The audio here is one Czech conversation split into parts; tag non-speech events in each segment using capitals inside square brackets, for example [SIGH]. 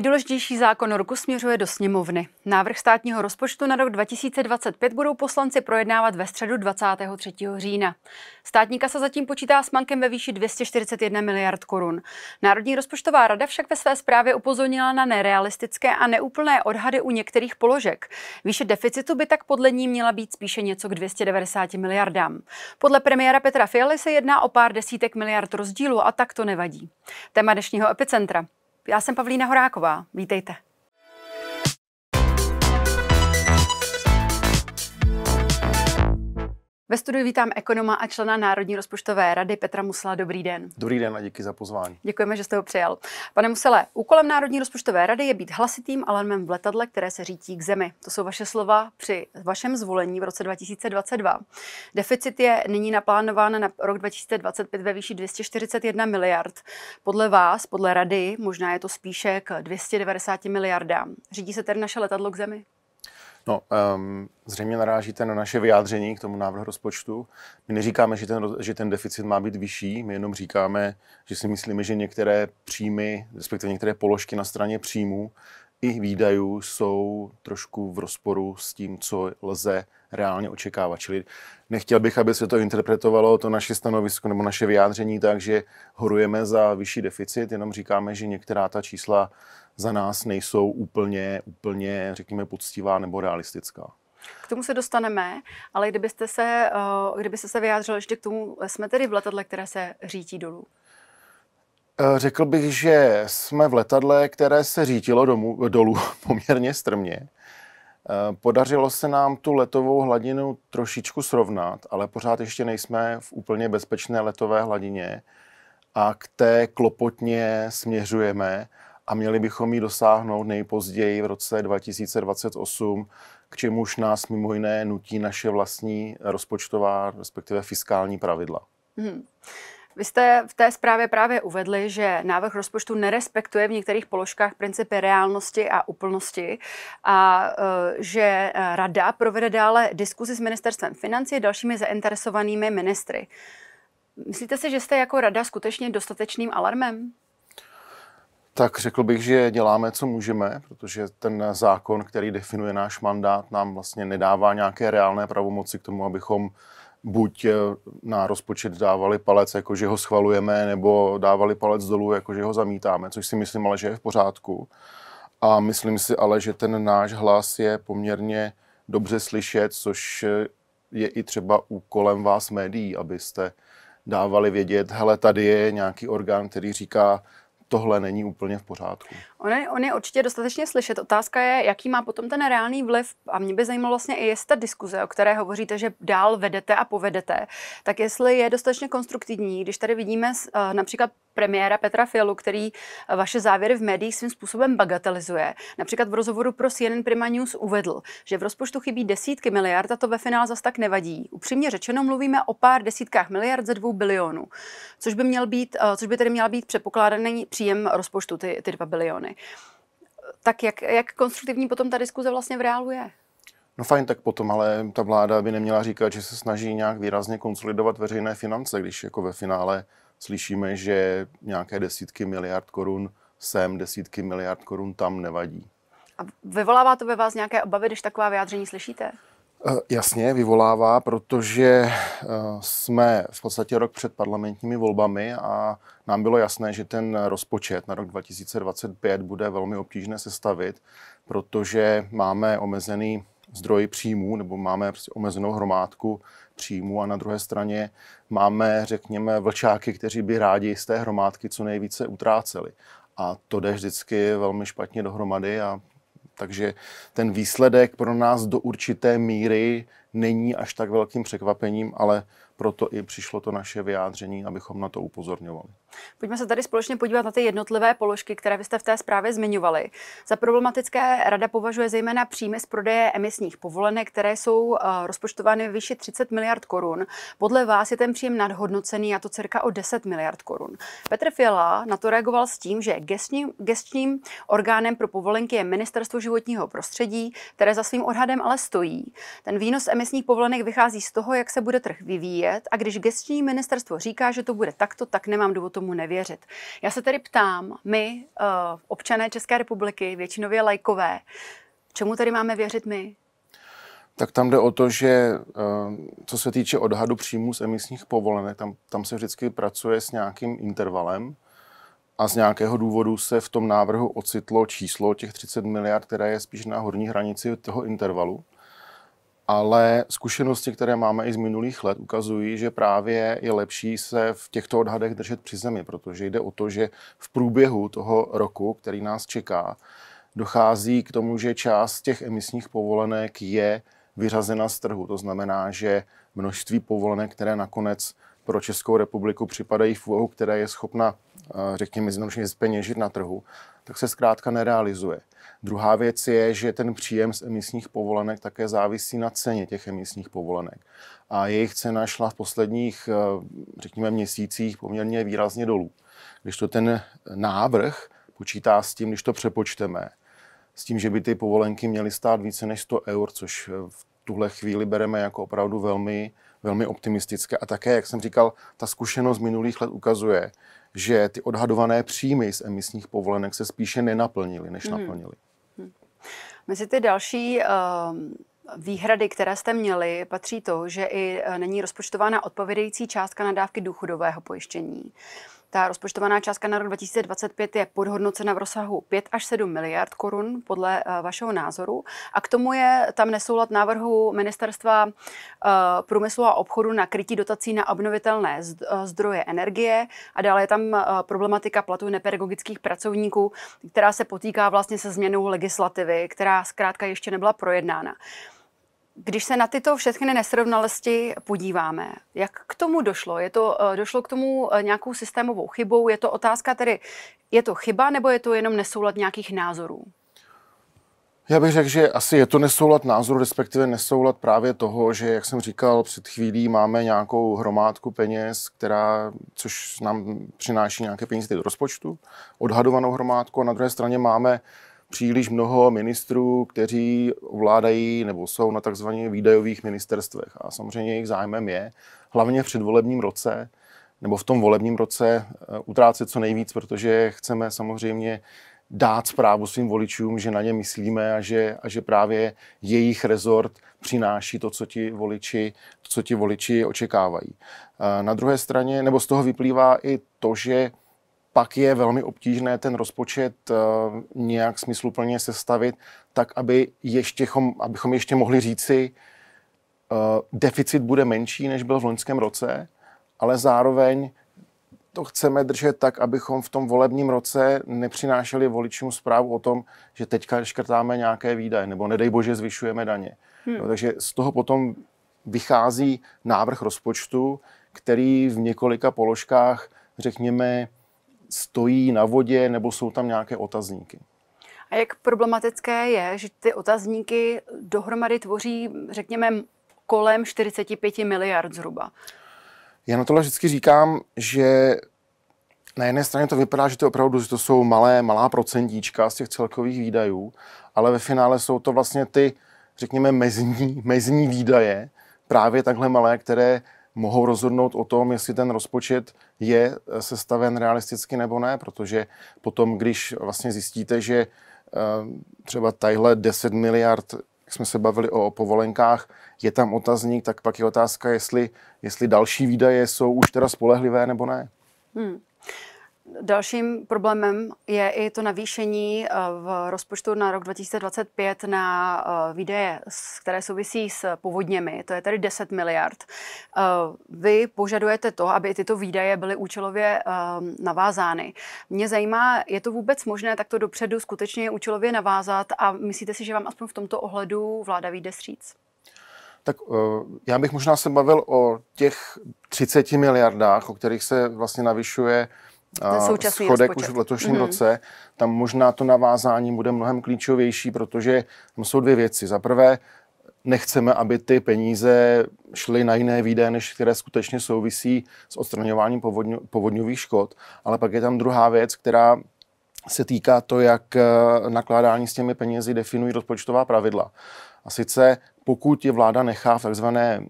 Nejdůležitější zákon roku směřuje do sněmovny. Návrh státního rozpočtu na rok 2025 budou poslanci projednávat ve středu 23. října. Státní kasa zatím počítá s mankem ve výši 241 miliard korun. Národní rozpočtová rada však ve své zprávě upozornila na nerealistické a neúplné odhady u některých položek. Výše deficitu by tak podle ní měla být spíše něco k 290 miliardám. Podle premiéra Petra Fialy se jedná o pár desítek miliard rozdílu a tak to nevadí. Téma dnešního epicentra. Já jsem Pavlína Horáková. Vítejte. Ve studiu vítám ekonoma a člena Národní rozpočtové rady Petra Musela. Dobrý den. Dobrý den a díky za pozvání. Děkujeme, že jste ho přijal. Pane Musele, úkolem Národní rozpočtové rady je být hlasitým alarmem v letadle, které se řítí k zemi. To jsou vaše slova při vašem zvolení v roce 2022. Deficit je nyní naplánován na rok 2025 ve výši 241 miliard. Podle vás, podle rady, možná je to spíše k 290 miliardám. Řídí se tedy naše letadlo k zemi? No, um, zřejmě narážíte na naše vyjádření k tomu návrhu rozpočtu. My neříkáme, že ten, že ten deficit má být vyšší, my jenom říkáme, že si myslíme, že některé příjmy, respektive některé položky na straně příjmů i výdajů jsou trošku v rozporu s tím, co lze reálně očekávat. Čili nechtěl bych, aby se to interpretovalo, to naše stanovisko nebo naše vyjádření tak, že horujeme za vyšší deficit, jenom říkáme, že některá ta čísla za nás nejsou úplně, úplně, řekněme, poctivá nebo realistická. K tomu se dostaneme, ale kdybyste se, eh, kdybyste se vyjádřil ještě k tomu, jsme tedy v letadle, které se řítí dolů? Eh, řekl bych, že jsme v letadle, které se řítilo domů, dolů [LAUGHS] poměrně strmě. Eh, podařilo se nám tu letovou hladinu trošičku srovnat, ale pořád ještě nejsme v úplně bezpečné letové hladině a k té klopotně směřujeme a měli bychom ji dosáhnout nejpozději v roce 2028, k čemuž nás mimo jiné nutí naše vlastní rozpočtová, respektive fiskální pravidla. Hmm. Vy jste v té zprávě právě uvedli, že návrh rozpočtu nerespektuje v některých položkách principy reálnosti a úplnosti a e, že rada provede dále diskuzi s ministerstvem financí a dalšími zainteresovanými ministry. Myslíte si, že jste jako rada skutečně dostatečným alarmem? Tak řekl bych, že děláme, co můžeme, protože ten zákon, který definuje náš mandát, nám vlastně nedává nějaké reálné pravomoci k tomu, abychom buď eh, na rozpočet dávali palec, jakože ho schvalujeme, nebo dávali palec dolů, jakože ho zamítáme, což si myslím ale, že je v pořádku. A myslím si ale, že ten náš hlas je poměrně dobře slyšet, což eh, je i třeba úkolem vás médií, abyste dávali vědět, hele, tady je nějaký orgán, který říká, tohle není úplně v pořádku. On je, on je určitě dostatečně slyšet. Otázka je, jaký má potom ten reálný vliv. A mě by zajímalo vlastně i jestli ta diskuze, o které hovoříte, že dál vedete a povedete, tak jestli je dostatečně konstruktivní, když tady vidíme eh, například premiéra Petra Fialu, který eh, vaše závěry v médiích svým způsobem bagatelizuje. Například v rozhovoru pro CNN Prima News uvedl, že v rozpočtu chybí desítky miliard a to ve finále zas tak nevadí. Upřímně řečeno mluvíme o pár desítkách miliard ze dvou bilionů, což by, měl být, eh, což by tedy měl být předpokládaný příjem rozpočtu, ty, ty dva biliony strany. Tak jak, jak konstruktivní potom ta diskuze vlastně v reálu je? No fajn, tak potom, ale ta vláda by neměla říkat, že se snaží nějak výrazně konsolidovat veřejné finance, když jako ve finále slyšíme, že nějaké desítky miliard korun sem, desítky miliard korun tam nevadí. A vyvolává to ve vás nějaké obavy, když taková vyjádření slyšíte? Eh, jasně, vyvolává, protože eh, jsme v podstatě rok před parlamentními volbami a nám bylo jasné, že ten rozpočet na rok 2025 bude velmi obtížné sestavit, protože máme omezený zdroj příjmů nebo máme prostě omezenou hromádku příjmů a na druhé straně máme, řekněme, vlčáky, kteří by rádi z té hromádky co nejvíce utráceli. A to jde vždycky velmi špatně dohromady a takže ten výsledek pro nás do určité míry není až tak velkým překvapením, ale proto i přišlo to naše vyjádření, abychom na to upozorňovali. Pojďme se tady společně podívat na ty jednotlivé položky, které vy jste v té zprávě zmiňovali. Za problematické rada považuje zejména příjmy z prodeje emisních povolenek, které jsou eh, rozpočtovány ve výši 30 miliard korun. Podle vás je ten příjem nadhodnocený a to cirka o 10 miliard korun. Petr Fiala na to reagoval s tím, že gestním, gestním orgánem pro povolenky je Ministerstvo životního prostředí, které za svým odhadem ale stojí. Ten výnos emisních povolenek vychází z toho, jak se bude trh vyvíjet a když gestní ministerstvo říká, že to bude takto, tak nemám důvod to tomu nevěřit. Já se tedy ptám, my, eh, občané České republiky, většinově lajkové, čemu tedy máme věřit my? Tak tam jde o to, že eh, co se týče odhadu příjmů z emisních povolenek, tam, tam se vždycky pracuje s nějakým intervalem a z nějakého důvodu se v tom návrhu ocitlo číslo těch 30 miliard, které je spíš na horní hranici toho intervalu ale zkušenosti, které máme i z minulých let, ukazují, že právě je lepší se v těchto odhadech držet při zemi, protože jde o to, že v průběhu toho roku, který nás čeká, dochází k tomu, že část těch emisních povolenek je vyřazena z trhu. To znamená, že množství povolenek, které nakonec pro Českou republiku připadají v úvahu, které je schopna, eh, řekněme, zjednodušeně zpeněžit na trhu, tak se zkrátka nerealizuje. Druhá věc je, že ten příjem z emisních povolenek také závisí na ceně těch emisních povolenek. A jejich cena šla v posledních, eh, řekněme, měsících poměrně výrazně dolů. Když to ten návrh počítá s tím, když to přepočteme, s tím, že by ty povolenky měly stát více než 100 eur, což eh, v tuhle chvíli bereme jako opravdu velmi, velmi optimistické. A také, jak jsem říkal, ta zkušenost minulých let ukazuje, že ty odhadované příjmy z emisních povolenek se spíše nenaplnily, než hmm. naplnily. Hmm. Mezi ty další um výhrady, které jste měli, patří to, že i e, není rozpočtována odpovědející částka na dávky důchodového pojištění. Ta rozpočtovaná částka na rok 2025 je podhodnocena v rozsahu 5 až 7 miliard korun podle eh, vašeho názoru a k tomu je tam nesoulad návrhu ministerstva eh, průmyslu a obchodu na krytí dotací na obnovitelné eh, zdroje energie a dále je tam problematika platu nepedagogických pracovníků, která se potýká vlastně se změnou legislativy, která zkrátka ještě nebyla projednána. Když se na tyto všechny nesrovnalosti podíváme, jak k tomu došlo? Je to, eh, došlo k tomu eh, nějakou systémovou chybou? Je to otázka tedy, je to chyba nebo je to jenom nesoulad nějakých názorů? Já bych řekl, že asi je to nesoulad názoru, respektive nesoulad právě toho, že, jak jsem říkal před chvílí, máme nějakou hromádku peněz, která, což nám přináší nějaké peníze do rozpočtu, odhadovanou hromádku, a na druhé straně máme uh, příliš mnoho ministrů, kteří ovládají nebo jsou na takzvaně výdajových ministerstvech. A samozřejmě jejich zájmem je, hlavně v předvolebním roce, nebo v tom volebním roce eh, utrácet co nejvíc, protože chceme samozřejmě dát zprávu svým voličům, že na ně myslíme a že, a že právě jejich rezort přináší to, co ti voliči, to, co ti voliči očekávají. Eh, na druhé straně, nebo z toho vyplývá i to, že pak je velmi obtížné ten rozpočet eh, nějak smysluplně sestavit, tak aby ještě, abychom ještě mohli říci, eh, deficit bude menší, než byl v loňském roce, ale zároveň to chceme držet tak, abychom v tom volebním roce nepřinášeli voličům zprávu o tom, že teďka škrtáme nějaké výdaje, nebo nedej bože zvyšujeme daně. Hmm. No, takže z toho potom vychází návrh rozpočtu, který v několika položkách, řekněme, stojí na vodě nebo jsou tam nějaké otazníky. A jak problematické je, že ty otazníky dohromady tvoří, řekněme, kolem 45 miliard zhruba? Já na tohle vždycky říkám, že na jedné straně to vypadá, že to opravdu že to jsou malé, malá procentíčka z těch celkových výdajů, ale ve finále jsou to vlastně ty, řekněme, mezní, mezní výdaje, právě takhle malé, které mohou rozhodnout o tom, jestli ten rozpočet je eh, sestaven realisticky nebo ne, protože potom, když vlastně zjistíte, že eh, třeba tadyhle 10 miliard, jak jsme se bavili o, o povolenkách, je tam otazník, tak pak je otázka, jestli, jestli další výdaje jsou už teda spolehlivé nebo ne. Hmm. Dalším problémem je i to navýšení eh, v rozpočtu na rok 2025 na eh, výdaje, které souvisí s povodněmi, to je tedy 10 miliard. Eh, vy požadujete to, aby tyto výdaje byly účelově ehm, navázány. Mě zajímá, je to vůbec možné takto dopředu skutečně účelově navázat a myslíte si, že vám aspoň v tomto ohledu vláda vyjde stříc? Tak já bych možná se bavil o těch 30 miliardách, o kterých se vlastně navyšuje schodek rozpočet. už v letošním hmm. roce, tam možná to navázání bude mnohem klíčovější, protože tam jsou dvě věci. Za prvé, nechceme, aby ty peníze šly na jiné výdaje, než které skutečně souvisí s odstraňováním povodňových škod. Ale pak je tam druhá věc, která se týká to, jak eh, nakládání s těmi penězi definují rozpočtová pravidla. A sice pokud je vláda nechá v tzv.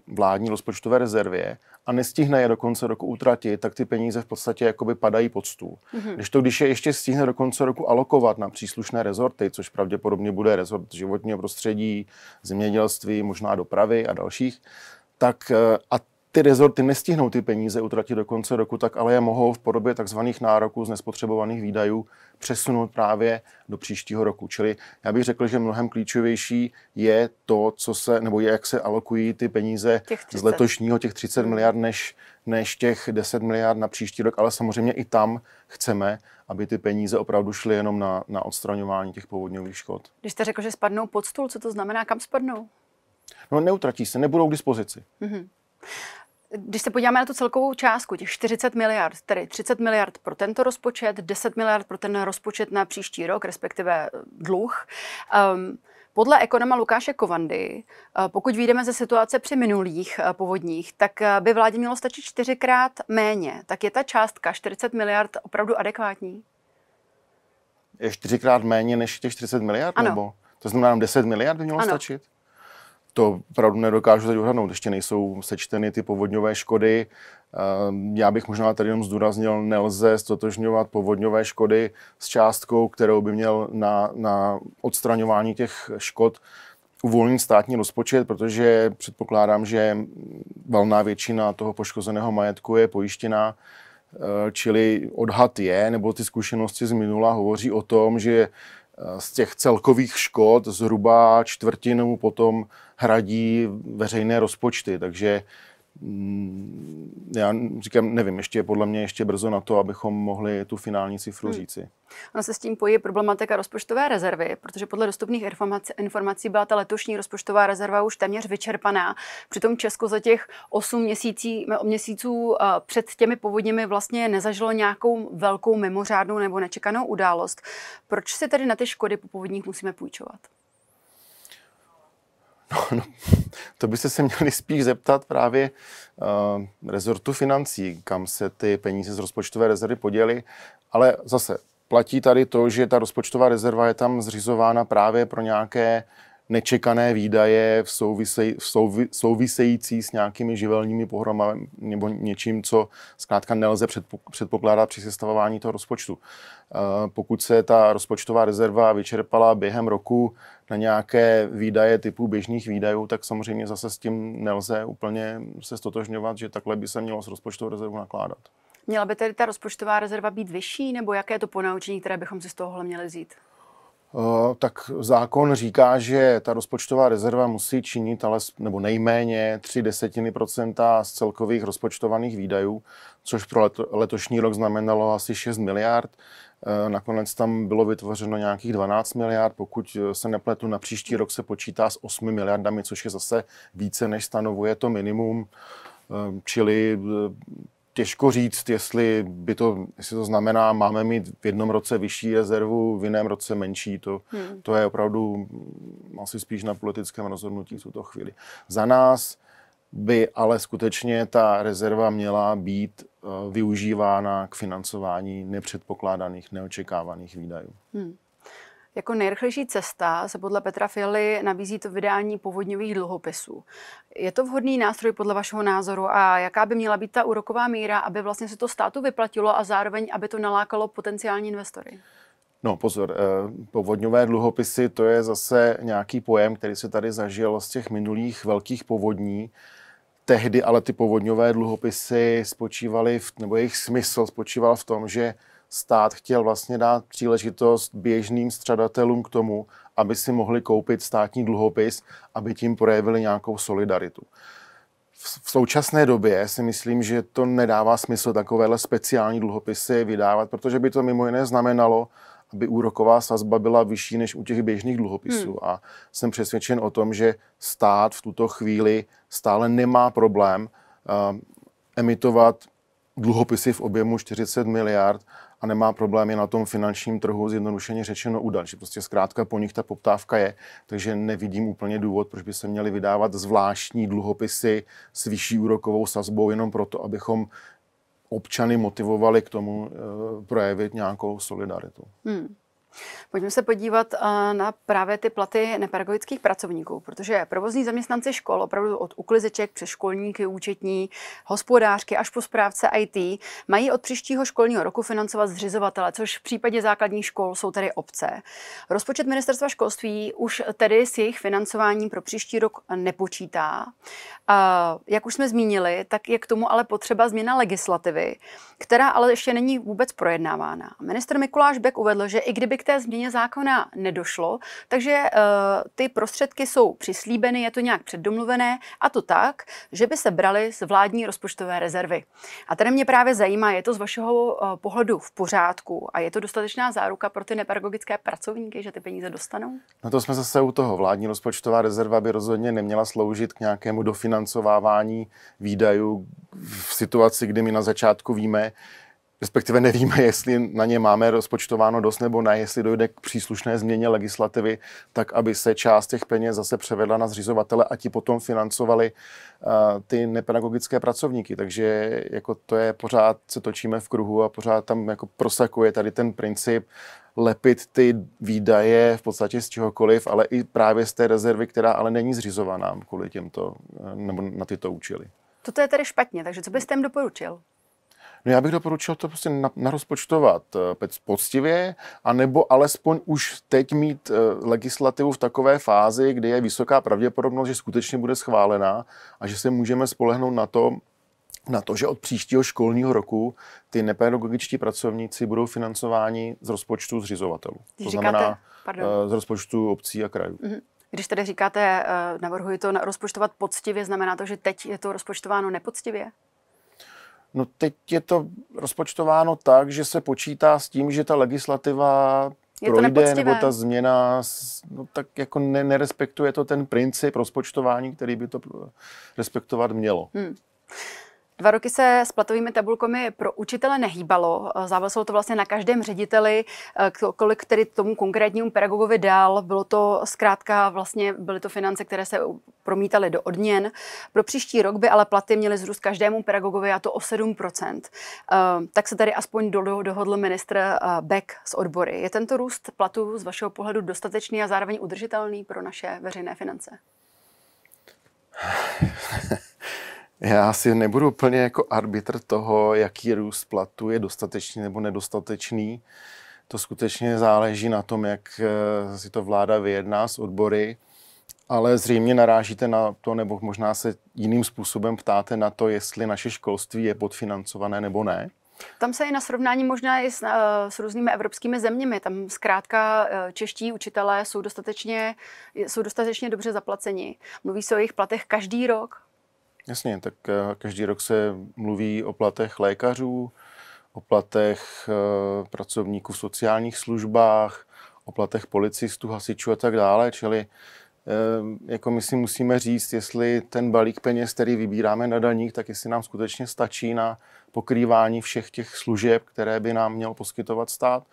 vládní rozpočtové rezervě, a nestihne je do konce roku utratit, tak ty peníze v podstatě jakoby padají pod stůl. Mm-hmm. Když to, když je ještě stihne do konce roku alokovat na příslušné rezorty, což pravděpodobně bude rezort životního prostředí, zemědělství, možná dopravy a dalších, tak eh, a ty rezorty nestihnou ty peníze utratit do konce roku, tak ale je mohou v podobě takzvaných nároků z nespotřebovaných výdajů přesunout právě do příštího roku. Čili já bych řekl, že mnohem klíčovější je to, co se, nebo je, jak se alokují ty peníze z letošního těch 30 hmm. miliard, než, než těch 10 miliard na příští rok, ale samozřejmě i tam chceme, aby ty peníze opravdu šly jenom na, na odstraňování těch povodňových škod. Když jste řekl, že spadnou pod stůl, co to znamená, kam spadnou? No neutratí se, nebudou k dispozici. Mm-hmm. Když se podíváme na tu celkovou částku, těch 40 miliard, tedy 30 miliard pro tento rozpočet, 10 miliard pro ten rozpočet na příští rok, respektive eh, dluh, um, podle ekonoma Lukáše Kovandy, eh, pokud vyjdeme ze situace při minulých eh, povodních, tak by vládě mělo stačit čtyřikrát méně. Tak je ta částka 40 miliard opravdu adekvátní? Je čtyřikrát méně než těch 40 miliard? Ano. Nebo? To znamená, 10 miliard by mělo ano. stačit? to opravdu nedokážu teď uhradnout. Ještě nejsou sečteny ty povodňové škody. Ehm, já bych možná tady jenom zdůraznil, nelze stotožňovat povodňové škody s částkou, kterou by měl na, na odstraňování těch škod uvolnit státní rozpočet, protože předpokládám, že valná většina toho poškozeného majetku je pojištěná, ehm, čili odhad je, nebo ty zkušenosti z minula hovoří o tom, že z těch celkových škod zhruba čtvrtinu potom hradí veřejné rozpočty, takže Mm, já říkám, nevím, ještě podle mě ještě brzo na to, abychom mohli tu finální cifru hmm. říci. Ono se s tím pojí problematika rozpočtové rezervy, protože podle dostupných informací byla ta letošní rozpočtová rezerva už téměř vyčerpaná. Přitom Česko za těch 8 měsící, měsíců eh, před těmi povodněmi vlastně nezažilo nějakou velkou mimořádnou nebo nečekanou událost. Proč si tedy na ty škody po povodních musíme půjčovat? No, no, to byste se měli spíš zeptat právě uh, rezortu financí, kam se ty peníze z rozpočtové rezervy poděly. Ale zase platí tady to, že ta rozpočtová rezerva je tam zřizována právě pro nějaké uh, nečekané výdaje v souvisej, v souvi, související s nějakými živelními pohromami nebo něčím, co zkrátka nelze předpokládat při sestavování toho rozpočtu. Eh, pokud se ta rozpočtová rezerva vyčerpala během roku na nějaké výdaje typu běžných výdajů, tak samozřejmě zase s tím nelze úplně se stotožňovat, že takhle by se mělo s rozpočtovou rezervou nakládat. Měla by tedy ta rozpočtová rezerva být vyšší, nebo jaké je to ponaučení, které bychom si z tohohle měli vzít? Eh, tak zákon říká, že ta rozpočtová rezerva musí činit ale, nebo nejméně 3 desetiny procenta z celkových rozpočtovaných výdajů, což pro leto, letošní rok znamenalo asi 6 miliard. Eh, nakonec tam bylo vytvořeno nějakých 12 miliard, pokud eh, se nepletu, na příští rok se počítá s 8 miliardami, což je zase více, než stanovuje to minimum. Čili těžko říct, jestli, by to, jestli to znamená, máme mít v jednom roce vyšší rezervu, v jiném roce menší. To, hmm. to je opravdu mm, asi spíš na politickém rozhodnutí v tuto chvíli. Za nás by ale skutečně ta rezerva měla být uh, využívána k financování nepředpokládaných, neočekávaných výdajů. Hmm. Jako nejrychlejší cesta se podle Petra Fialy nabízí to vydání povodňových dluhopisů. Je to vhodný nástroj podle vašeho názoru a jaká by měla být ta úroková míra, aby vlastně se to státu vyplatilo a zároveň, aby to nalákalo potenciální investory? No pozor, eh, povodňové dluhopisy to je zase nějaký pojem, který se tady zažil z těch minulých velkých povodní. Tehdy ale ty povodňové dluhopisy spočívaly, v, nebo jejich smysl spočíval v tom, že stát chtěl vlastně dát příležitost běžným střadatelům k tomu, aby si mohli koupit státní dluhopis, aby tím projevili nějakou solidaritu. V současné době si myslím, že to nedává smysl takovéhle speciální dluhopisy vydávat, protože by to mimo jiné znamenalo, aby úroková sazba byla vyšší než u těch běžných dluhopisů. Hmm. A jsem přesvědčen o tom, že stát v tuto chvíli stále nemá problém uh, emitovat dluhopisy v objemu 40 miliard a nemá problémy na tom finančním trhu, zjednodušeně řečeno udat, že prostě zkrátka po nich ta poptávka je, takže nevidím úplně důvod, proč by se měly vydávat zvláštní dluhopisy s vyšší úrokovou sazbou jenom proto, abychom občany motivovali k tomu e, projevit nějakou solidaritu. Hmm. Pojďme se podívat eh, na právě ty platy nepedagogických pracovníků, protože provozní zaměstnanci škol, opravdu od uklizeček přes školníky, účetní, hospodářky až po správce IT, mají od příštího školního roku financovat zřizovatele, což v případě základních škol jsou tedy obce. Rozpočet ministerstva školství už tedy s jejich financováním pro příští rok nepočítá. Jak už jsme zmínili, tak je k tomu ale potřeba změna legislativy, která ale ještě není vůbec projednávána. Minister Mikuláš Bek uvedl, že i kdyby k té změně zákona nedošlo, takže eh, ty prostředky jsou přislíbeny, je to nějak předdomluvené a to tak, že by se brali z vládní rozpočtové rezervy. A tady mě právě zajímá, je to z vašeho eh, pohledu v pořádku a je to dostatečná záruka pro ty nepedagogické pracovníky, že ty peníze dostanou? No to jsme zase u toho. Vládní rozpočtová rezerva by rozhodně neměla sloužit k nějakému dofinancovávání výdajů v situaci, kdy my na začátku víme, respektive nevíme, [LAUGHS] jestli na ně máme rozpočtováno dost nebo ne, jestli dojde k příslušné změně legislativy, tak aby se část těch peněz zase převedla na zřizovatele a ti potom financovali uh, ty nepedagogické pracovníky. Takže jako to je pořád se točíme v kruhu a pořád tam jako prosakuje tady ten princip lepit ty výdaje v podstatě z čehokoliv, ale i právě z té rezervy, která ale není zřizovaná kvůli těmto, eh, nebo na tyto účely. Toto je tedy špatně, takže co byste jim doporučil? No já bych doporučil to prostě narozpočtovat eh, poctivě, anebo alespoň už teď mít eh, legislativu v takové fázi, kdy je vysoká pravděpodobnost, že skutečně bude schválená a že se můžeme spolehnout na to, na to, že od příštího školního roku ty nepedagogičtí pracovníci budou financováni z rozpočtu zřizovatelů. to říkáte, znamená pardon. Eh, z rozpočtu obcí a krajů. Mm-hmm. Když tedy říkáte, navrhuji to rozpočtovat poctivě, znamená to, že teď je to rozpočtováno nepoctivě? No teď je to rozpočtováno tak, že se počítá s tím, že ta legislativa je projde, nebo ta změna, no, tak jako ne, nerespektuje to ten princip rozpočtování, který by to respektovat mělo. Hmm. Dva roky se s platovými tabulkami pro učitele nehýbalo. Záviselo to vlastně na každém řediteli, eh, kolik tedy tomu konkrétnímu pedagogovi dal. Bylo to zkrátka vlastně, byly to finance, které se promítaly do odměn. Pro příští rok by ale platy měly zrůst každému pedagogovi a to o 7 eh, Tak se tady aspoň do dohodl ministr eh, Beck s odbory. Je tento růst platů z vašeho pohledu dostatečný a zároveň udržitelný pro naše veřejné finance? [LAUGHS] Já si nebudu úplně jako arbitr toho, jaký růst platu je dostatečný nebo nedostatečný. To skutečně záleží na tom, jak eh, si to vláda vyjedná s odbory, ale zřejmě narážíte na to, nebo možná se jiným způsobem ptáte na to, jestli naše školství je podfinancované nebo ne. Tam se i na srovnání možná i s, eh, s různými evropskými zeměmi. Tam zkrátka eh, čeští učitelé jsou dostatečně, jsou dostatečně dobře zaplaceni. Mluví se o jejich platech každý rok, Jasně, tak eh, každý rok se mluví o platech lékařů, o platech eh, pracovníků v sociálních službách, o platech policistů, hasičů a tak dále, čili eh, jako my si musíme říct, jestli ten balík peněz, který vybíráme na daních, tak jestli nám skutečně stačí na pokrývání všech těch služeb, které by nám měl poskytovat stát,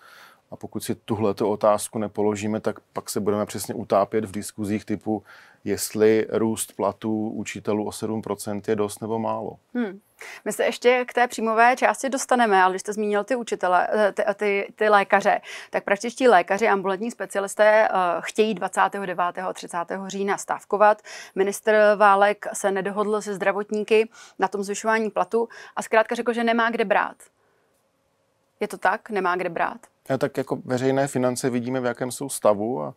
a pokud si tuhle otázku nepoložíme, tak pak se budeme přesně utápět v diskuzích typu, jestli růst platů učitelů o 7% je dost nebo málo. Hmm. My se ještě k té příjmové části dostaneme, ale když jste zmínil ty učitele, eh, ty, ty, ty lékaře, tak praktičtí lékaři, ambulantní specialisté eh, chtějí 29. a 30. října stávkovat. Minister Válek se nedohodl se zdravotníky na tom zvyšování platu a zkrátka řekl, že nemá kde brát. Je to tak? Nemá kde brát? Já eh, tak jako veřejné finance vidíme, v jakém jsou stavu a,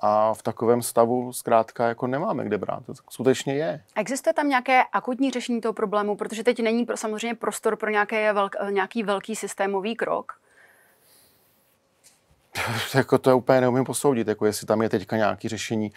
a v takovém stavu zkrátka jako nemáme kde brát. To skutečně je. Existuje tam nějaké akutní řešení toho problému, protože teď není pro, samozřejmě prostor pro nějaké velk, eh, nějaký velký systémový krok? [LAUGHS] jako to je úplně neumím posoudit, jako jestli tam je teďka nějaké řešení.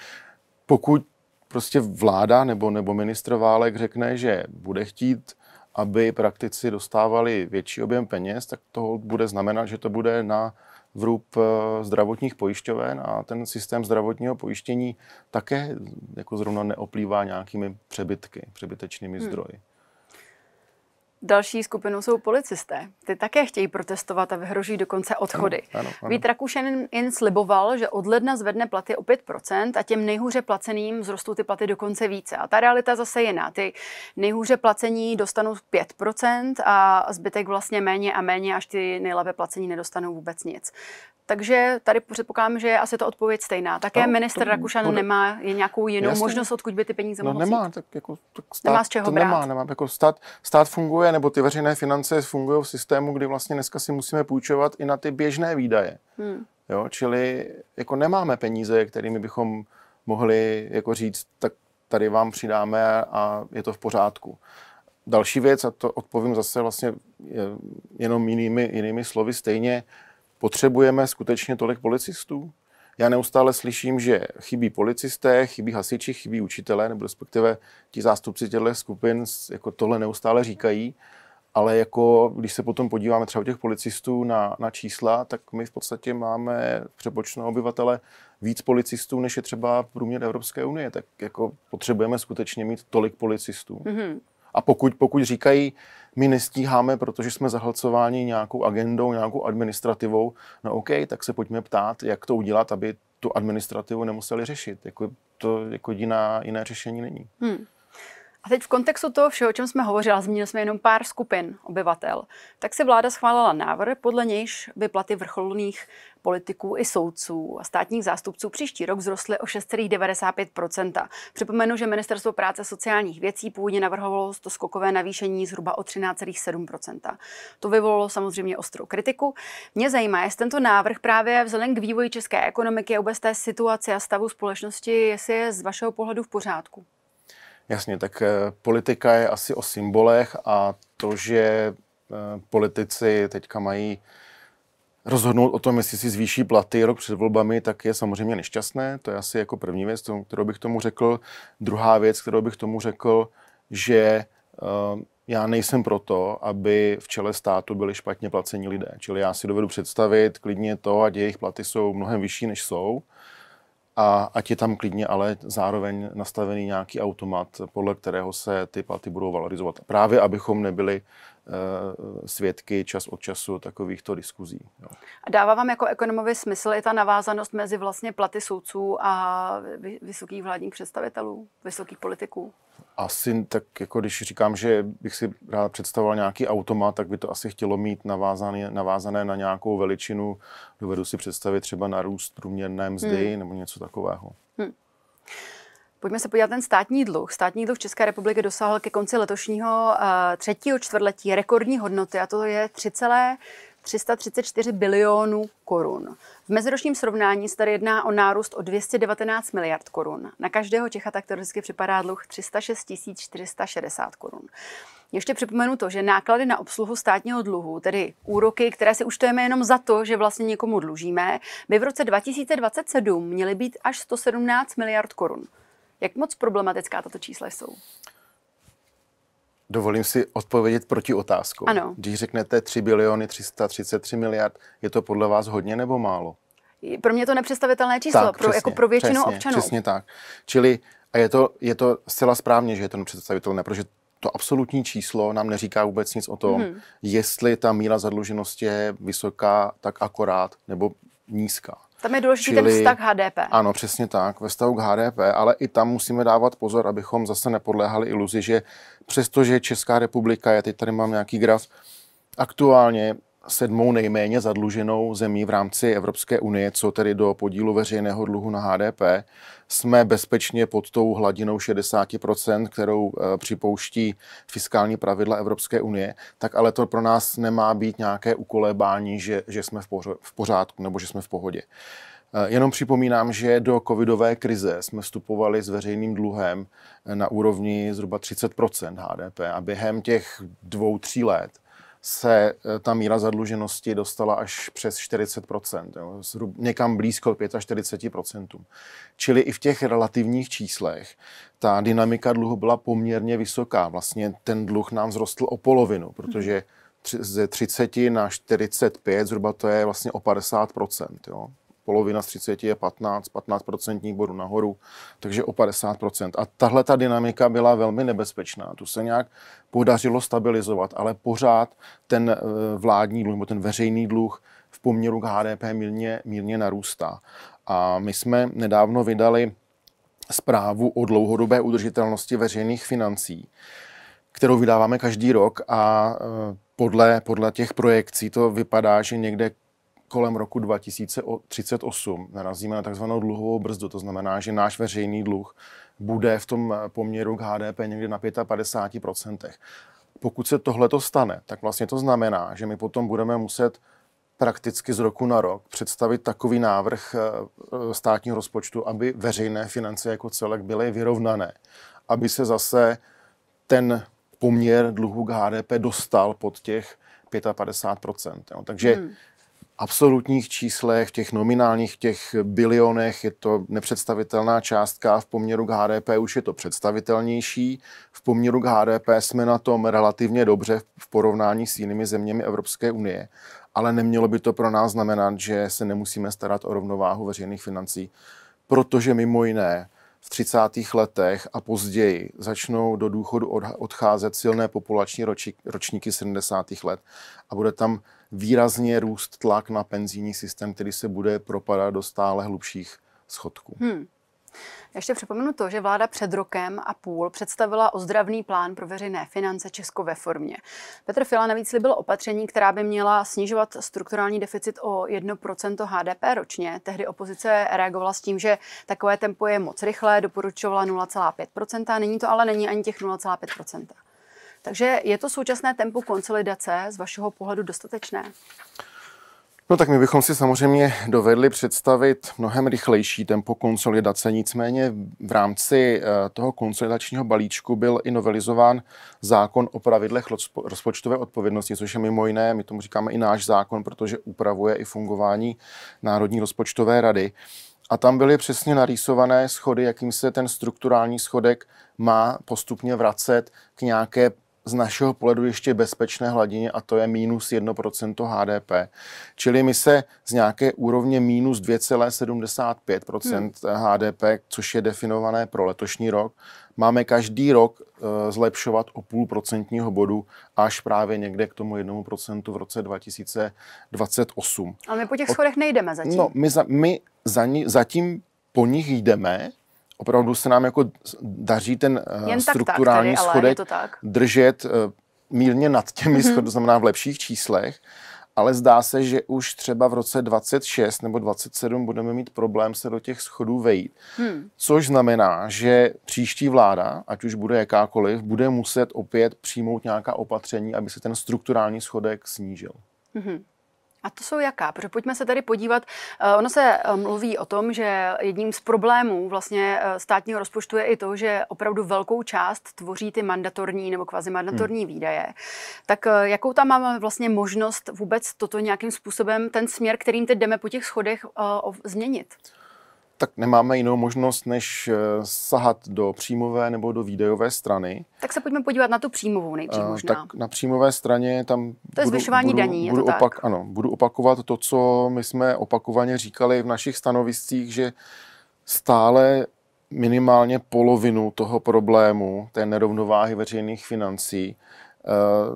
Pokud prostě vláda nebo, nebo ministr Válek řekne, že bude chtít aby praktici dostávali větší objem peněz, tak to bude znamenat, že to bude na vrub eh, zdravotních pojišťoven a ten systém zdravotního pojištění také jako zrovna neoplývá nějakými přebytky, přebytečnými hmm. zdroji. Další skupinou jsou policisté. Ty také chtějí protestovat a vyhrožují dokonce odchody. Vít Rakušen jen sliboval, že od ledna zvedne platy o 5% a těm nejhůře placeným zrostou ty platy dokonce více. A ta realita zase jiná. Ty nejhůře placení dostanou 5% a zbytek vlastně méně a méně, až ty nejlépe placení nedostanou vůbec nic. Takže tady předpokládám, že je asi ta odpověď stejná. Také no, minister to, Rakušan to, nemá je nějakou jinou jasný. možnost, odkud by ty peníze mohly no, nemá, tak jako, tak stát, nemá z čeho to brát. Nemá, nemá. Jako stát, stát funguje, nebo ty veřejné finance fungují v systému, kdy vlastně dneska si musíme půjčovat i na ty běžné výdaje. Hmm. Jo, čili jako nemáme peníze, kterými bychom mohli jako říct, tak tady vám přidáme a je to v pořádku. Další věc, a to odpovím zase vlastně jenom jinými, jinými slovy stejně, potřebujeme skutečně tolik policistů? Já neustále slyším, že chybí policisté, chybí hasiči, chybí učitelé, nebo respektive ti zástupci těchto skupin jako tohle neustále říkají. Ale jako, když se potom podíváme třeba těch policistů na, na čísla, tak my v podstatě máme přepočnou obyvatele víc policistů, než je třeba průměr Evropské unie. Tak jako potřebujeme skutečně mít tolik policistů. Mm-hmm. A pokud, pokud říkají, my nestíháme, protože jsme zahlcováni nějakou agendou, nějakou administrativou, no OK, tak se pojďme ptát, jak to udělat, aby tu administrativu nemuseli řešit. Jako to jako jiná, jiné řešení není. Hmm. A teď v kontextu toho všeho, o čem jsme hovořili, zmínili jsme jenom pár skupin obyvatel, tak si vláda schválila návrh, podle nějž by platy vrcholných politiků i soudců a státních zástupců příští rok vzrostly o 6,95 Připomenu, že Ministerstvo práce sociálních věcí původně navrhovalo to skokové navýšení zhruba o 13,7 To vyvolalo samozřejmě ostrou kritiku. Mě zajímá, jestli tento návrh právě vzhledem k vývoji české ekonomiky a vůbec té situace a stavu společnosti, jestli je z vašeho pohledu v pořádku. Jasně, tak eh, politika je asi o symbolech a to, že eh, politici teďka mají rozhodnout o tom, jestli si zvýší platy rok před volbami, tak je samozřejmě nešťastné. To je asi jako první věc, kterou bych tomu řekl. Druhá věc, kterou bych tomu řekl, že eh, já nejsem proto, aby v čele státu byli špatně placení lidé. Čili já si dovedu představit klidně to, ať jejich platy jsou mnohem vyšší, než jsou a ať je tam klidně ale zároveň nastavený nějaký automat, podle kterého se ty platy budou valorizovat. Právě abychom nebyli Eh, svědky čas od času takovýchto diskuzí. A dává vám jako ekonomovi smysl i ta navázanost mezi vlastně platy soudců a vysokých vládních představitelů, vysokých politiků? Asi tak, jako když říkám, že bych si rád představoval nějaký automat, tak by to asi chtělo mít navázané, navázané na nějakou veličinu. Dovedu si představit třeba na růst průměrné mzdy hmm. nebo něco takového. Hmm. Pojďme se podívat ten státní dluh. Státní dluh České republiky dosáhl ke konci letošního eh, třetího čtvrtletí rekordní hodnoty a to je 3,334 bilionů korun. V meziročním srovnání se tady jedná o nárůst o 219 miliard korun. Na každého Čecha tak teoreticky připadá dluh 306 460 korun. Ještě připomenu to, že náklady na obsluhu státního dluhu, tedy úroky, které si účtujeme jenom za to, že vlastně někomu dlužíme, by v roce 2027 měly být až 117 miliard korun. Jak moc problematická tato čísla jsou? Dovolím si odpovědět proti otázku. Ano. Když řeknete 3 biliony 333 miliard, je to podle vás hodně nebo málo? Pro mě to nepředstavitelné číslo, tak, pro, jako přesně, jako pro většinu přesně, občanů. Přesně tak. Čili a je to, je to zcela správně, že je to nepředstavitelné, protože to absolutní číslo nám neříká vůbec nic o tom, hmm. jestli ta míra zadluženosti je vysoká, tak akorát, nebo nízká. Tam je důležitý Čili, ten vztah HDP. Ano, přesně tak, ve vztahu k HDP, ale i tam musíme dávat pozor, abychom zase nepodléhali iluzi, že přestože Česká republika, já teď tady mám nějaký graf, aktuálně sedmou nejméně zadluženou zemí v rámci Evropské unie, co tedy do podílu veřejného dluhu na HDP. Jsme bezpečně pod tou hladinou 60%, kterou eh, připouští fiskální pravidla Evropské unie, tak ale to pro nás nemá být nějaké ukolébání, že, že jsme v pořádku nebo že jsme v pohodě. Eh, jenom připomínám, že do covidové krize jsme vstupovali s veřejným dluhem eh, na úrovni zhruba 30 HDP a během těch dvou, tří let se eh, ta míra zadluženosti dostala až přes 40 jo, zhrub, někam blízko 45 Čili i v těch relativních číslech ta dynamika dluhu byla poměrně vysoká. Vlastně ten dluh nám vzrostl o polovinu, protože ze 30 na 45 zhruba to je vlastně o 50 jo polovina z 30 je 15, 15 procentních bodů nahoru, takže o 50 procent. A tahle ta dynamika byla velmi nebezpečná. Tu se nějak podařilo stabilizovat, ale pořád ten eh, vládní dluh nebo ten veřejný dluh v poměru k HDP mírně, mírně narůstá. A my jsme nedávno vydali zprávu o dlouhodobé udržitelnosti veřejných financí, kterou vydáváme každý rok a eh, podle, podle těch projekcí to vypadá, že někde kolem roku 2038 narazíme na takzvanou dluhovou brzdu. To znamená, že náš veřejný dluh bude v tom poměru k HDP někde na 55%. Pokud se to stane, tak vlastně to znamená, že my potom budeme muset prakticky z roku na rok představit takový návrh eh, státního rozpočtu, aby veřejné finance jako celek byly vyrovnané, aby se zase ten poměr dluhu k HDP dostal pod těch 55 jo. Takže hmm absolutních číslech, těch nominálních, těch bilionech je to nepředstavitelná částka, v poměru k HDP už je to představitelnější. V poměru k HDP jsme na tom relativně dobře v porovnání s jinými zeměmi Evropské unie, ale nemělo by to pro nás znamenat, že se nemusíme starat o rovnováhu veřejných financí, protože mimo jiné v 30. letech a později začnou do důchodu odcházet silné populační roči, ročníky 70. let a bude tam výrazně růst tlak na penzijní systém, který se bude propadat do stále hlubších schodků. Hmm. Ještě připomenu to, že vláda před rokem a půl představila ozdravný plán pro veřejné finance Česko ve formě. Petr Fila navíc slíbil opatření, která by měla snižovat strukturální deficit o 1% HDP ročně. Tehdy opozice reagovala s tím, že takové tempo je moc rychlé, doporučovala 0,5%, není to ale není ani těch 0,5%. Takže je to současné tempo konsolidace z vašeho pohledu dostatečné? No tak my bychom si samozřejmě dovedli představit mnohem rychlejší tempo konsolidace, nicméně v rámci eh, toho konsolidačního balíčku byl i novelizován zákon o pravidlech rozpočtové odpovědnosti, což je mimo jiné, my tomu říkáme i náš zákon, protože upravuje i fungování Národní rozpočtové rady. A tam byly přesně narýsované schody, jakým se ten strukturální schodek má postupně vracet k nějaké z našeho pohledu ještě bezpečné hladině a to je minus 1% HDP. Čili my se z nějaké úrovně minus 2,75% hmm. HDP, což je definované pro letošní rok, máme každý rok eh, zlepšovat o půl procentního bodu až právě někde k tomu jednomu procentu v roce 2028. A my po těch schodech nejdeme zatím. No, my, za, my za ní, zatím po nich jdeme, opravdu se nám jako daří ten eh, Jen strukturální tak, tak, schodek tak. držet eh, mírně nad těmi mm-hmm. schody, to znamená v lepších číslech, ale zdá se, že už třeba v roce 26 nebo 27 budeme mít problém se do těch schodů vejít. Hmm. Což znamená, že příští vláda, ať už bude jakákoliv, bude muset opět přijmout nějaká opatření, aby se ten strukturální schodek snížil. Mm-hmm. A to jsou jaká? Protože pojďme se tady podívat. Eh, ono se eh, mluví o tom, že jedním z problémů vlastně eh, státního rozpočtu je i to, že opravdu velkou část tvoří ty mandatorní nebo mandatorní hmm. výdaje. Tak jakou tam máme vlastně možnost vůbec toto nějakým způsobem, ten směr, kterým teď jdeme po těch schodech, změnit? tak nemáme jinou možnost, než eh, sahat do příjmové nebo do výdejové strany. Tak se pojďme podívat na tu příjmovou nejdřív eh, možná. Tak na příjmové straně tam... To je budu, zvyšování budu, daní, budu je to opak, tak? Ano, budu opakovat to, co my jsme opakovaně říkali v našich stanoviscích, že stále minimálně polovinu toho problému, té nerovnováhy veřejných financí, eh,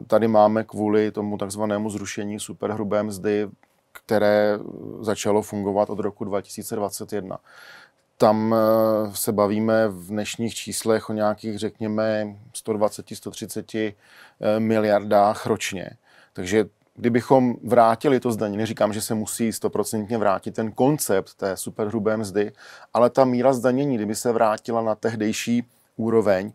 tady máme kvůli tomu takzvanému zrušení superhrubé mzdy které začalo fungovat od roku 2021. Tam eh, se bavíme v dnešních číslech o nějakých, řekněme, 120-130 eh, miliardách ročně. Takže kdybychom vrátili to zdanění, neříkám, že se musí stoprocentně vrátit ten koncept té superhrubé mzdy, ale ta míra zdanění, kdyby se vrátila na tehdejší úroveň,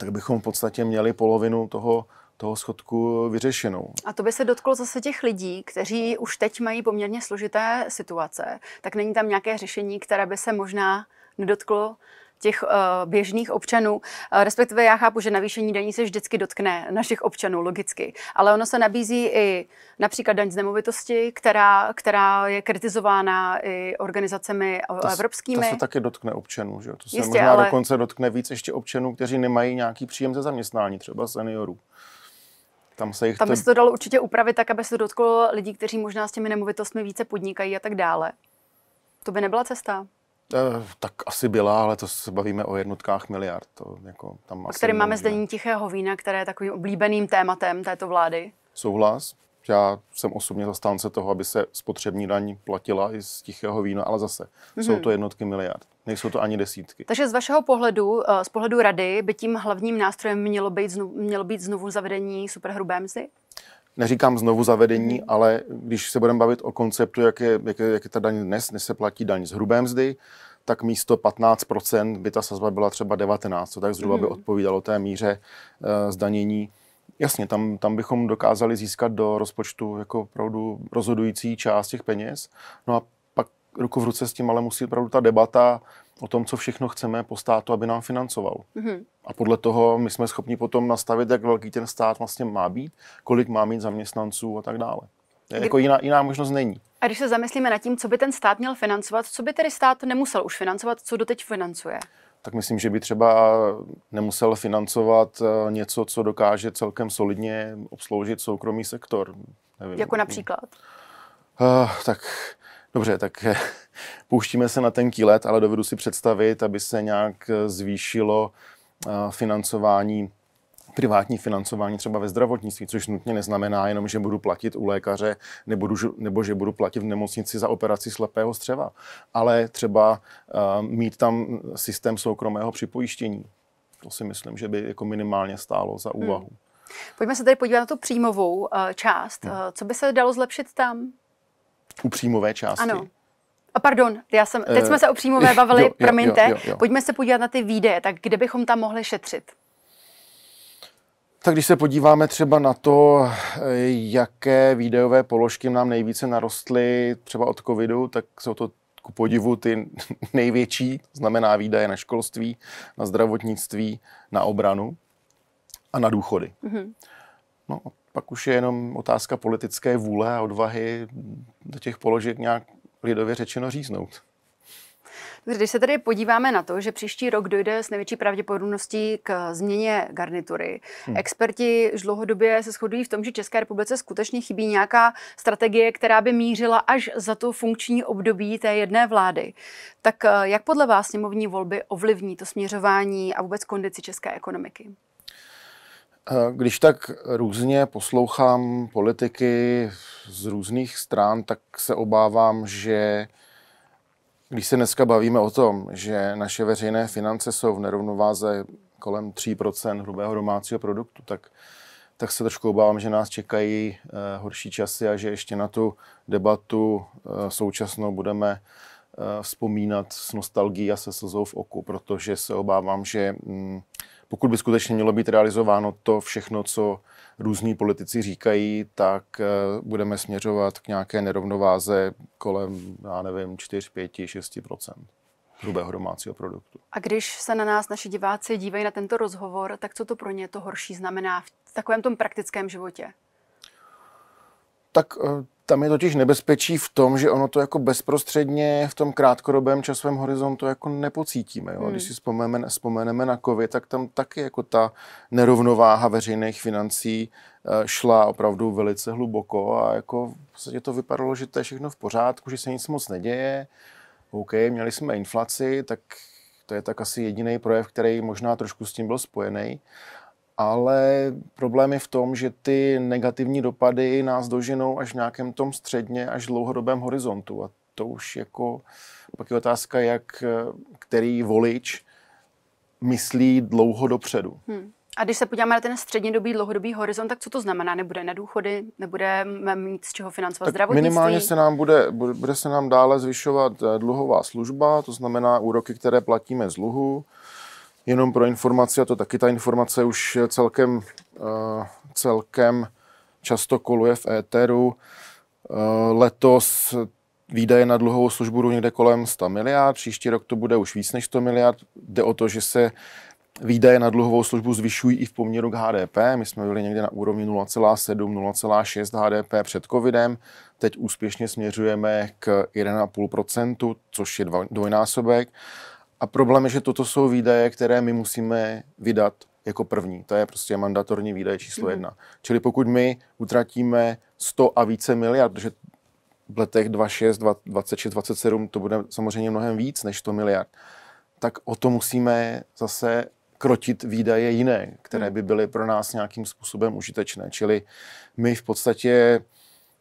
tak bychom v podstatě měli polovinu toho toho schodku vyřešenou. A to by se dotklo zase těch lidí, kteří už teď mají poměrně složité situace. Tak není tam nějaké řešení, které by se možná nedotklo těch uh, běžných občanů. Uh, respektive já chápu, že navýšení daní se vždycky dotkne našich občanů, logicky. Ale ono se nabízí i například daň z nemovitosti, která, která je kritizována i organizacemi ta, evropskými. To se taky dotkne občanů, že? To se Jistě, možná ale... dokonce dotkne víc ještě občanů, kteří nemají nějaký příjem ze zaměstnání, třeba seniorů. Tam se jich tam to... se to dalo určitě upravit tak, aby se dotklo lidí, kteří možná s těmi nemovitostmi více podnikají a tak dále. To by nebyla cesta? Eh, tak asi byla, ale to se bavíme o jednotkách miliard. To jako tam o který máme zdení tichého vína, které je takovým oblíbeným tématem této vlády. Souhlas já jsem osobně zastánce toho, aby se spotřební daň platila i z tichého vína, ale zase mm-hmm. jsou mhm. to jednotky miliard, nejsou to ani desítky. Takže z vašeho pohledu, eh, z pohledu rady, by tím hlavním nástrojem mělo být, znovu, mělo být znovu zavedení superhrubé mzdy? Neříkám znovu zavedení, mhm. ale když se budeme bavit o konceptu, jak je, jak, je, jak je ta daň dnes, dnes se platí daň z hrubé mzdy, tak místo 15% by ta sazba byla třeba 19%, tak zhruba mm-hmm. by mhm. odpovídalo té míře uh, zdanění Jasně, tam, tam bychom dokázali získat do rozpočtu jako opravdu rozhodující část těch peněz. No a pak ruku v ruce s tím ale musí opravdu ta debata o tom, co všechno chceme po státu, aby nám financoval. Mm-hmm. A podle toho my jsme schopni potom nastavit, jak velký ten stát vlastně má být, kolik má mít zaměstnanců a tak dále. Jako jiná, jiná možnost není. A když se zamyslíme nad tím, co by ten stát měl financovat, co by tedy stát nemusel už financovat, co doteď financuje? tak myslím, že by třeba nemusel financovat eh, něco, co dokáže celkem solidně obsloužit soukromý sektor. Nevím. Jako například? Uh, tak dobře, tak eh, [LAUGHS] pouštíme se na tenký let, ale dovedu si představit, aby se nějak zvýšilo financování privátní financování třeba ve zdravotnictví, což nutně neznamená jenom, že budu platit u lékaře nebo, nebo že budu platit v nemocnici za operaci slepého střeva, ale třeba uh, mít tam systém soukromého připojištění. To si myslím, že by jako minimálně stálo za hmm. úvahu. Hmm. Pojďme se tady podívat na tu příjmovou uh, část. Hmm. Uh, co by se dalo zlepšit tam? U příjmové části? Ano. A pardon, já jsem, teď jsme se o příjmové [LAUGHS] bavili, jo, jo, promiňte. Jo, jo, jo. Pojďme se podívat na ty výdaje, tak kde bychom tam mohli šetřit? Tak když se podíváme třeba na to, jaké výdejové položky nám nejvíce narostly třeba od covidu, tak jsou to ku podivu ty [LAUGHS] největší, znamená výdaje na školství, na zdravotnictví, na obranu a na důchody. Mm-hmm. No, pak už je jenom otázka politické vůle a odvahy do těch položek nějak lidově řečeno říznout. Dobře, když se tedy podíváme na to, že příští rok dojde s největší pravděpodobností k změně garnitury, hmm. experti už dlouhodobě se shodují v tom, že České republice skutečně chybí nějaká strategie, která by mířila až za to funkční období té jedné vlády. Tak eh, jak podle vás sněmovní volby ovlivní to směřování a vůbec kondici české ekonomiky? Eh, když tak různě poslouchám politiky z různých stran, tak se obávám, že když se dneska bavíme o tom, že naše veřejné finance jsou v nerovnováze kolem 3 hrubého domácího produktu, tak, tak se trošku obávám, že nás čekají uh, horší časy a že ještě na tu debatu uh, současnou budeme uh, vzpomínat s nostalgií a se slzou v oku, protože se obávám, že um, pokud by skutečně mělo být realizováno to všechno, co různí politici říkají, tak eh, budeme směřovat k nějaké nerovnováze kolem, já nevím, 4, 5, 6 hrubého domácího produktu. A když se na nás naši diváci dívají na tento rozhovor, tak co to pro ně to horší znamená v takovém tom praktickém životě? Tak eh, tam je totiž nebezpečí v tom, že ono to jako bezprostředně v tom krátkodobém časovém horizontu jako nepocítíme. Jo? Hmm. Když si vzpomeneme, vzpomeneme na COVID, tak tam taky jako ta nerovnováha veřejných financí eh, šla opravdu velice hluboko a jako v podstatě to vypadalo, že to je všechno v pořádku, že se nic moc neděje. OK, měli jsme inflaci, tak to je tak asi jediný projev, který možná trošku s tím byl spojený ale problém je v tom, že ty negativní dopady nás doženou až v nějakém tom středně, až dlouhodobém horizontu. A to už jako, pak je otázka, jak který volič myslí dlouho dopředu. Hmm. A když se podíváme na ten střednědobý, dlouhodobý horizont, tak co to znamená? Nebude na důchody, nebudeme eh, mít z čeho financovat tak zdravotnictví? Minimálně se nám bude, bude, bude se nám dále zvyšovat eh, dluhová služba, to znamená úroky, které platíme z dluhu. Jenom pro informaci, a to taky ta informace už celkem, eh, celkem často koluje v éteru. Eh, letos výdaje na dluhovou službu budou někde kolem 100 miliard, příští rok to bude už víc než 100 miliard. Jde o to, že se výdaje na dluhovou službu zvyšují i v poměru k HDP. My jsme byli někde na úrovni 0,7, 0,6 HDP před covidem. Teď úspěšně směřujeme k 1,5%, což je dvojnásobek. A problém je, že toto jsou výdaje, které my musíme vydat jako první. To je prostě mandatorní výdaje číslo mm-hmm. jedna. Čili pokud my utratíme 100 a více miliard, protože v letech 26, 26, 27 to bude samozřejmě mnohem víc než 100 miliard, tak o to musíme zase krotit výdaje jiné, které mhm. by byly pro nás nějakým způsobem užitečné. Čili my v podstatě,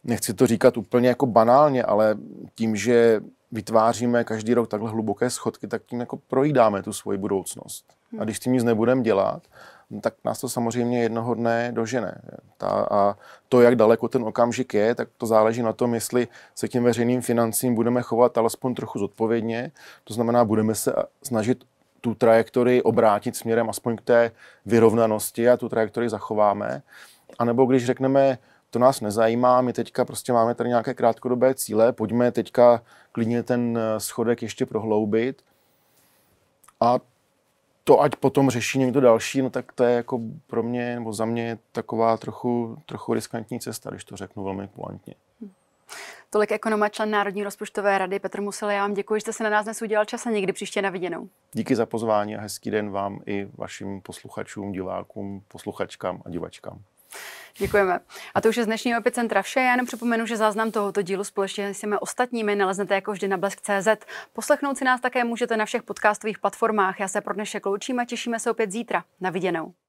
nechci to říkat úplně jako banálně, ale tím, že vytváříme každý rok takhle hluboké schodky, tak tím jako projídáme tu svoji budoucnost. A když tím nic nebudeme dělat, no tak nás to samozřejmě jednoho dne dožene. Ta, a to, jak daleko ten okamžik je, tak to záleží na tom, jestli se tím těm veřejným financím budeme chovat alespoň trochu zodpovědně. To znamená, budeme se snažit tu trajektorii obrátit směrem aspoň k té vyrovnanosti a tu trajektorii zachováme. A nebo když řekneme, to nás nezajímá, my teďka prostě máme tady nějaké krátkodobé cíle, pojďme teďka klidně ten eh, schodek ještě prohloubit a to, ať potom řeší někdo další, no tak to je jako pro mě, nebo za mě taková trochu, trochu riskantní cesta, když to řeknu velmi kulantně. Hm. Tolik ekonoma, člen Národní rozpočtové rady Petr Musil. Já vám děkuji, že jste se na nás dnes udělal čas a někdy příště na viděnou. Díky za pozvání a hezký den vám i vašim posluchačům, divákům, posluchačkám a divačkám. Děkujeme. A to už je z dnešního epicentra vše. Já jenom připomenu, že záznam tohoto dílu společně s těmi ostatními naleznete jako vždy na blesk.cz. Poslechnout si nás také můžete na všech podcastových platformách. Já se pro dnešek loučím a těšíme se opět zítra. Na viděnou.